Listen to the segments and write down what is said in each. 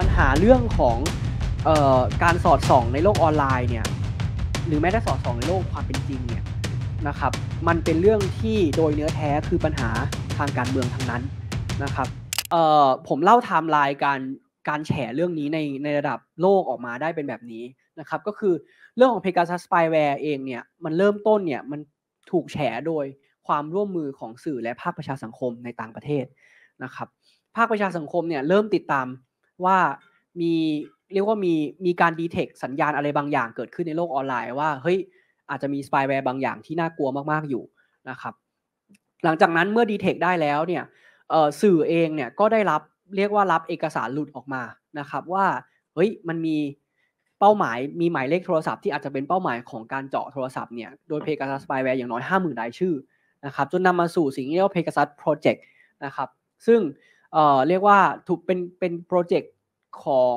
ปัญหาเรื่องของออการสอดส่องในโลกออนไลน์เนี่ยหรือแม้แต่สอดส่อง ในโลกความเป็นจริงเนี่ยนะครับมันเป็นเรื่องที่โดยเนื้อแท้คือปัญหาทางการเมืองทั้งนั้นนะครับผมเล่าไทม์ไลน์การการแฉเรื่องนี้ในในระดับโลกออกมาได้เป็นแบบนี้นะครับก็คือเรื่องของ Pegasus Spyware เองเนี่ยมันเริ่มต้นเนี่ยมันถูกแฉโดยความร่วมมือของสื่อและภาคประชาสังคมในต่างประเทศนะครับภาคประชาสังคมเนี่ยเริ่มติดตามว่ามีเรียกว่ามีมีการดีเทคสัญญาณอะไรบางอย่างเกิดขึ้นในโลกออนไลน์ว่าเฮ้ยอาจจะมีสปายแวร์บางอย่างที่น่ากลัวมากๆอยู่นะครับหลังจากนั้นเมื่อดีเทคได้แล้วเนี่ยสื่อเองเนี่ยก็ได้รับเรียกว่ารับเอกสารหลุดออกมานะครับว่าเฮ้ยมันมีเป้าหมายมีหมายเลขโทรศัพท์ที่อาจจะเป็นเป้าหมายของการเจาะโทรศัพท์เนี่ยโดยเพกาซัสสปายแวร์อย่างน้อย5 0,000รายชื่อนะครับจนนำมาสู่สิ่งที่เรียกว่าเพกาซัสโปรเจกต์นะครับซึ่งเรียกว่าถูกเป็นเป็นโปรเจกตของ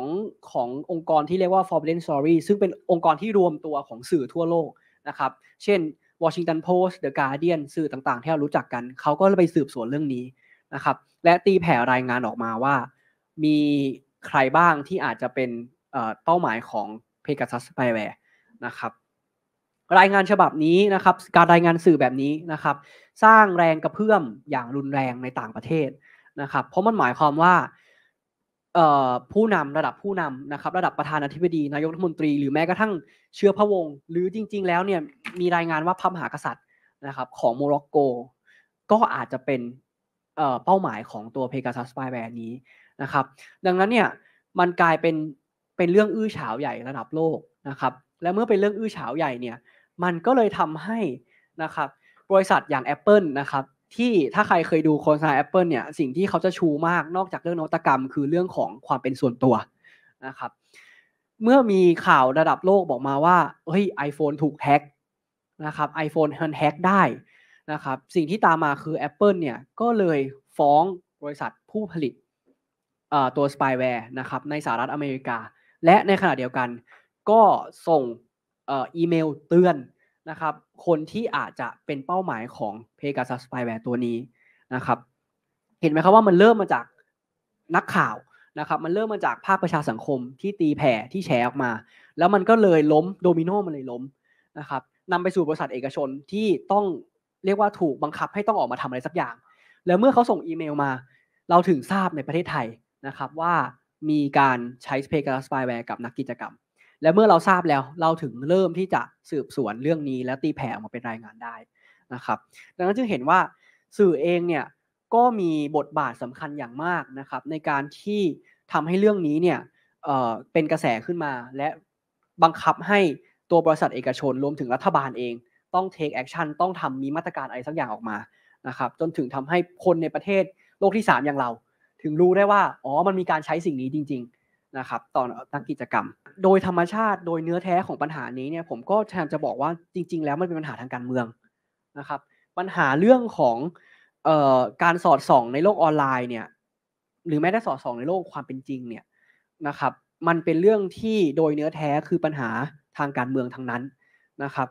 ขององค์กรที่เรียกว่า Forbidden Story ซึ่งเป็นองค์กรที่รวมตัวของสื่อทั่วโลกนะครับ เช่น Washington Post The Guardian สื่อต่าง ๆ ที่เรารู้จักกัน เขาก็ไปสืบสวนเรื่องนี้นะครับ และตีแผ่รายงานออกมาว่า มีใครบ้างที่อาจจะเป็นเป้าหมายของ Pegasus Spyware นะครับ รายงานฉบับนี้นะครับ การรายงานสื่อแบบนี้นะครับ สร้างแรงกระเพื่อมอย่างรุนแรงในต่างประเทศนะครับ เพราะมันหมายความว่าผู้นำระดับผู้นำนะครับระดับประธานาธิบดีนายกรัฐมนตรี หรือแม้กระทั่งเชื้อพระวงศ์หรือจริง ๆ แล้วเนี่ยมีรายงานว่าพระมหากษัตริย์นะครับของโมร็อกโก ก็อาจจะเป็นเป้าหมายของตัวเพกาซัสไฟแแบนนี้นะครับ ดังนั้นเนี่ยมันกลายเป็นเป็นเรื่องอื้อฉาวใหญ่ระดับโลกนะครับและเมื่อเป็นเรื่องอื้อฉาวใหญ่เนี่ยมันก็เลยทำให้นะครับบริษัทอย่าง Apple นะครับที่ถ้าใครเคยดูโฆษณาแอปเปิลเนี่ยสิ่งที่เขาจะชูมากนอกจากเรื่องนวัตกรรมคือเรื่องของความเป็นส่วนตัวนะครับเมื่อมีข่าวระดับโลกบอกมาว่าเฮ้ยไอโฟนถูกแฮกนะครับไอโฟ n มันแฮกได้นะครับสิ่งที่ตามมาคือ Apple เนี่ยก็เลยฟ้องบริษัทผู้ผลิตตัวสปายแวร์นะครับในสหรัฐอเมริกา และในขณะเดียวกัน ก็ส่งอีเมลเตือนนะครับ คนที่อาจจะเป็นเป้าหมายของ Pegasus Spyware ตัวนี้นะครับ เห็นไหมครับว่ามันเริ่มมาจากนักข่าวนะครับ มันเริ่มมาจากภาคประชาสังคม ที่ตีแผ่ที่แชร์ออกมา แล้วมันก็เลยล้มโดมิโนมันเลยล้มนะครับนำไปสู่บริษัทเอกชนที่ต้องเรียกว่าถูกบังคับให้ต้องออกมาทำอะไรสักอย่าง แล้วเมื่อเขาส่งอีเมลมา เราถึงทราบในประเทศไทยนะครับว่ามีการใช้ p e g a s u ส Spyware กับนักกิจกรรมและเมื่อเราทราบแล้วเราถึงเริ่มที่จะสืบสวนเรื่องนี้และตีแผ่ออกมาเป็นรายงานได้นะครับดังนั้นจึงเห็นว่าสื่อเองเนี่ยก็มีบทบาทสำคัญอย่างมากนะครับในการที่ทำให้เรื่องนี้เนี่ยเเป็นกระแสขึ้นมา และบังคับให้ตัวบริษัทเอกชนรวมถึงรัฐบาลเอง ต้องเทคแอคชั่นต้องทำมีมาตรการอะไรสักอย่างออกมานะครับจนถึงทำให้คนในประเทศโลกที่ 3 อย่างเรา ถึงรู้ได้ว่าอ๋อมันมีการใช้สิ่งนี้จริงนะครับตอนตั้งกิจกรรม โดยธรรมชาติโดยเนื้อแท้ของปัญหานี้เนี่ยผมก็แทมจะบอกว่าจริง ๆ แล้วมันเป็นปัญหาทางการเมืองนะครับ ปัญหาเรื่องของออการสอดส่อง ในโลกออนไลน์เนี่ยหรือแม้แต่สอดส่อง ในโลกความเป็นจริงเนี่ยนะครับ มันเป็นเรื่องที่โดยเนื้อแท้คือปัญหาทางการเมืองทั้งนั้นนะครับ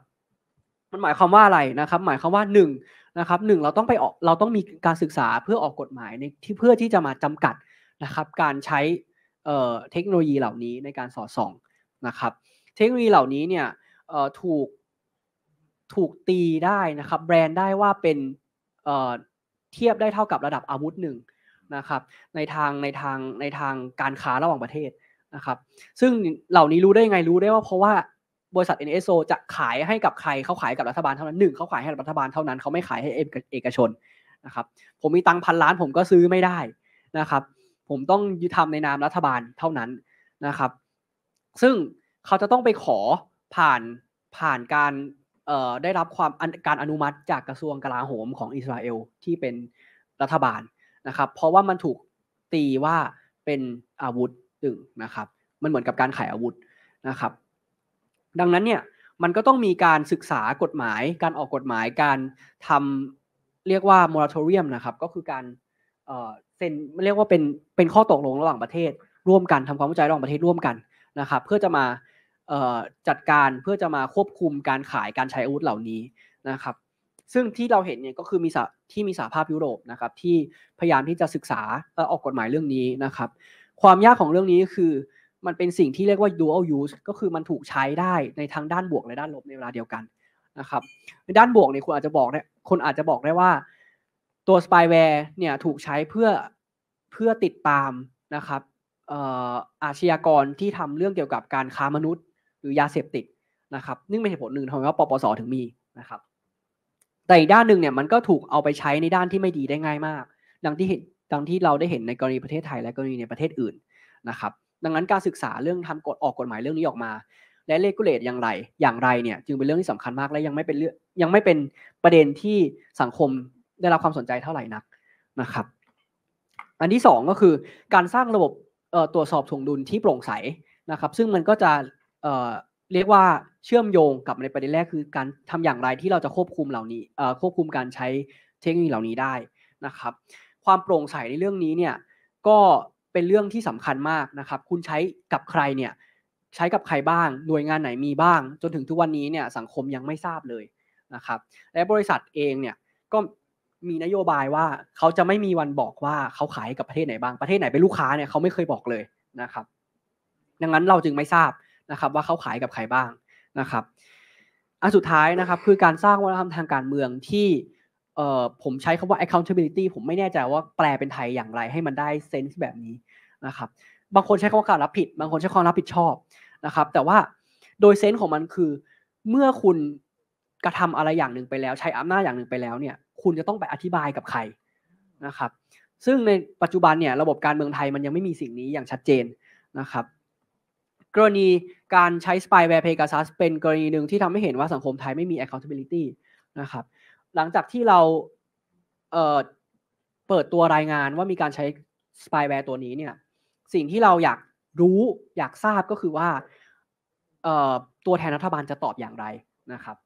มันหมายความว่าอะไรนะครับ หมายความว่าหนึ่งนะครับหนึ่งเราต้องไปออกเราต้องมีการศึกษาเพื่อออกกฎหมายในที่เพื่อที่จะมาจำกัดนะครับ การใช้เทคโนโลยีเหล่านี้ในการสอดส่องนะครับเทคโนโลยีเหล่านี้เนี่ยถูกถูกตีได้นะครับ แบรนด์ได้ว่าเป็นเทียบได้เท่ากับระดับอาวุธหนึ่งนะครับ ในทางในทางในทางการค้าระหว่างประเทศนะครับ ซึ่งเหล่านี้รู้ได้ไงรู้ได้ว่า เพราะว่าบริษัท NSO จะขายให้กับใครเขาขายกับรัฐบาล เท่านั้นหนึ่งเขาขายให้รัฐบาลเท่านั้นเขาไม่ขายให้เอกชนนะครับผมมีตังพันล้านผมก็ซื้อไม่ได้นะครับผมต้องยึดทำในนามรัฐบาลเท่านั้นนะครับ ซึ่งเขาจะต้องไปขอผ่านผ่านการได้รับความการอนุมัติจากกระทรวงกลาโหมของอิสราเอลที่เป็นรัฐบาลนะครับ เพราะว่ามันถูกตีว่าเป็นอาวุธตึงนะครับ มันเหมือนกับการขายอาวุธนะครับ ดังนั้นเนี่ยมันก็ต้องมีการศึกษากฎหมาย การออกกฎหมายการทำเรียกว่ามอร์ a t เรียมนะครับก็คือการเซ็นเรียกว่าเป็นเป็นข้อตกลงระหว่างประเทศ ร่วมกันทำความเข้าใจระหว่างประเทศร่วมกันนะครับเพื่อจะมาจัดการเพื่อจะมาควบคุมการขายการใช้อาวุธเหล่านี้นะครับ ซึ่งที่เราเห็นเนี่ยก็คือมีที่มีสหภาพยุโรปนะครับที่พยายามที่จะศึกษาออกกฎหมายเรื่องนี้นะครับ ความยากของเรื่องนี้คือ มันเป็นสิ่งที่เรียกว่า dual use ก็คือมันถูกใช้ได้ในทางด้านบวกและด้านลบในเวลาเดียวกันนะครับในด้านบวกเนี่ยคุณอาจจะบอกเนี่ยคนอาจจะบอกได้ว่าตัวสปายแวร์เนี่ยถูกใช้เพื่อเพื่อติดตามนะครับอาชญากรที่ทำเรื่องเกี่ยวกับการค้ามนุษย์ หรือยาเสพติดนะครับนึ่งเป็นเหตุผลหนึ่งทำไมว่าปปสถึงมีนะครับ แต่อีกด้านหนึ่งเนี่ยมันก็ถูกเอาไปใช้ในด้านที่ไม่ดีได้ง่ายมาก ดังที่เห็นดังที่เราได้เห็นในกรณีประเทศไทยและกรณีในประเทศอื่นนะครับ ดังนั้นการศึกษาเรื่องทำกฎออกกฎหมายเรื่องนี้ออกมา และเลกูเลตอย่างไรอย่างไรเนี่ยจึงเป็นเรื่องที่สำคัญมากและยังไม่เป็นเรื่องยังไม่เป็นประเด็นที่สังคมได้รับความสนใจเท่าไหร่นักนะครับ อันที่ 2 ก็คือ การสร้างระบบตรวจสอบถวงดุลที่โปร่งใสนะครับ ซึ่งมันก็จะเเรียกว่าเชื่อมโยงกับในประเด็นแรกคือ การทำอย่างไรที่เราจะควบคุมเหล่านี้ควบคุมการใช้เทคโนโลยีเหล่านี้ได้นะครับ ความโปร่งใสในเรื่องนี้เนี่ยก็เป็นเรื่องที่สำคัญมากนะครับ คุณใช้กับใครเนี่ยใช้กับใครบ้างหน่วยงานไหนมีบ้าง จนถึงทุกวันนี้เนี่ยสังคมยังไม่ทราบเลยนะครับ และบริษัทเองเนี่ยก็มีนโยบายว่าเขาจะไม่มีวันบอกว่าเขาขายกับประเทศไหนบ้างประเทศไหนเป็นลูกค้าเนี่ยเขาไม่เคยบอกเลยนะครับดังนั้นเราจึงไม่ทราบนะครับ ว่าเขาขายกับใครบ้างนะครับอันสุดท้ายนะครับ คือการสร้างวัฒนธรรมทางการเมืองที่เอ่อผมใช้คำว่า accountability ผมไม่แน่ใจว่าแปลเป็นไทยอย่างไร ให้มันได้เซนส์แบบนี้นะครับ บางคนใช้คำว่าการรับผิดบางคนใช้คำรับผิดชอบนะครับ แต่ว่าโดยเซนส์ของมันคือ เมื่อคุณกระทำอะไรอย่างหนึ่งไปแล้ว ใช้อำนาจอย่างหนึ่งไปแล้วเนี่ยคุณจะต้องไปอธิบายกับใครนะครับ ซึ่งในปัจจุบันเนี่ยระบบการเมืองไทยมันยังไม่มีสิ่งนี้อย่างชัดเจนนะครับ กรณีการใช้สปายแวร์เพกาซัสเป็นกรณีหนึ่งที่ทำให้เห็นว่าสังคมไทยไม่มี accountability นะครับ หลังจากที่เราเเปิดตัวรายงานว่ามีการใช้สปายแวร์ตัวนี้เนี่ย สิ่งที่เราอยากรู้อยากทราบก็คือว่า ตัวแทนรัฐบาลจะตอบอย่างไรนะครับ